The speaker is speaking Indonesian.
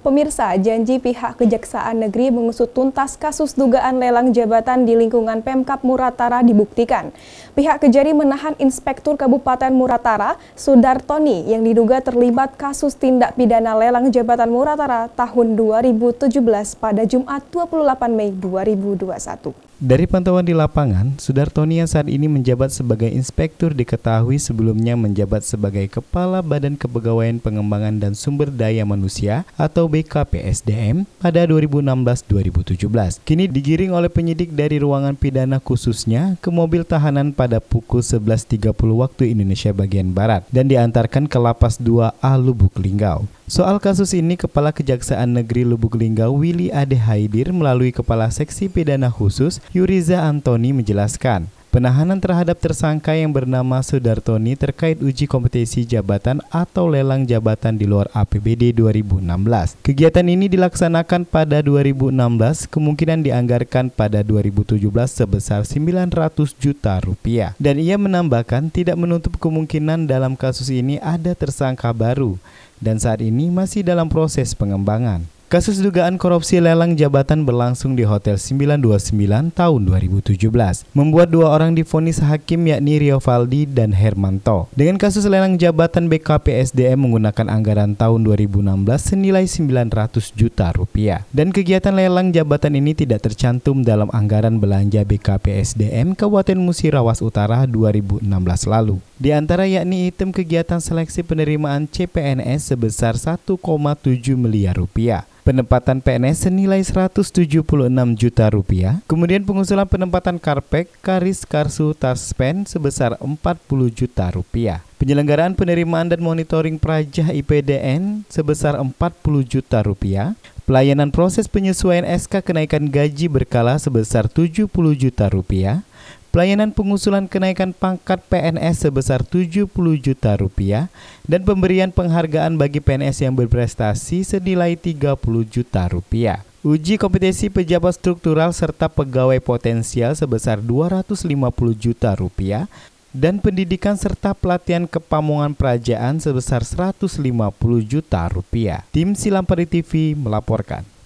Pemirsa, janji pihak Kejaksaan Negeri mengusut tuntas kasus dugaan lelang jabatan di lingkungan Pemkap Muratara dibuktikan. Pihak Kejari menahan Inspektur Kabupaten Muratara, Sudartoni, yang diduga terlibat kasus tindak pidana lelang jabatan Muratara tahun 2017 pada Jumat 28 Mei 2021. Dari pantauan di lapangan, Sudartoni yang saat ini menjabat sebagai inspektur diketahui sebelumnya menjabat sebagai Kepala Badan Kepegawaian Pengembangan dan Sumber Daya Manusia atau BKPSDM pada 2016-2017. Kini digiring oleh penyidik dari ruangan pidana khususnya ke mobil tahanan pada pukul 11.30 waktu Indonesia bagian Barat dan diantarkan ke Lapas 2A Lubuk Linggau. Soal kasus ini, Kepala Kejaksaan Negeri Lubuk Linggau Willy Ade Haidir melalui Kepala Seksi Pidana Khusus Yuriza Antoni menjelaskan, Penahanan terhadap tersangka yang bernama Sudartoni terkait uji kompetisi jabatan atau lelang jabatan di luar APBD 2016. Kegiatan ini dilaksanakan pada 2016, kemungkinan dianggarkan pada 2017 sebesar 900 juta rupiah. Dan ia menambahkan tidak menutup kemungkinan dalam kasus ini ada tersangka baru dan saat ini masih dalam proses pengembangan. Kasus dugaan korupsi lelang jabatan berlangsung di Hotel 929 tahun 2017, membuat dua orang difonis hakim yakni Rio Valdi dan Hermanto. Dengan kasus lelang jabatan BKPSDM menggunakan anggaran tahun 2016 senilai 900 juta rupiah. Dan kegiatan lelang jabatan ini tidak tercantum dalam anggaran belanja BKPSDM SDM Kabupaten Musirawas Utara 2016 lalu. Di antara yakni item kegiatan seleksi penerimaan CPNS sebesar 1,7 miliar rupiah penempatan PNS senilai 176 juta rupiah, kemudian pengusulan penempatan Karpek, Karis, Karsu, Taspen sebesar 40 juta rupiah. Penyelenggaraan penerimaan dan monitoring Praja IPDN sebesar 40 juta rupiah, pelayanan proses penyesuaian SK kenaikan gaji berkala sebesar 70 juta rupiah, pelayanan pengusulan kenaikan pangkat PNS sebesar 70 juta rupiah dan pemberian penghargaan bagi PNS yang berprestasi senilai 30 juta rupiah. Uji kompetensi pejabat struktural serta pegawai potensial sebesar 250 juta rupiah dan pendidikan serta pelatihan kepamungan perajaan sebesar 150 juta rupiah. Tim Silampari TV melaporkan.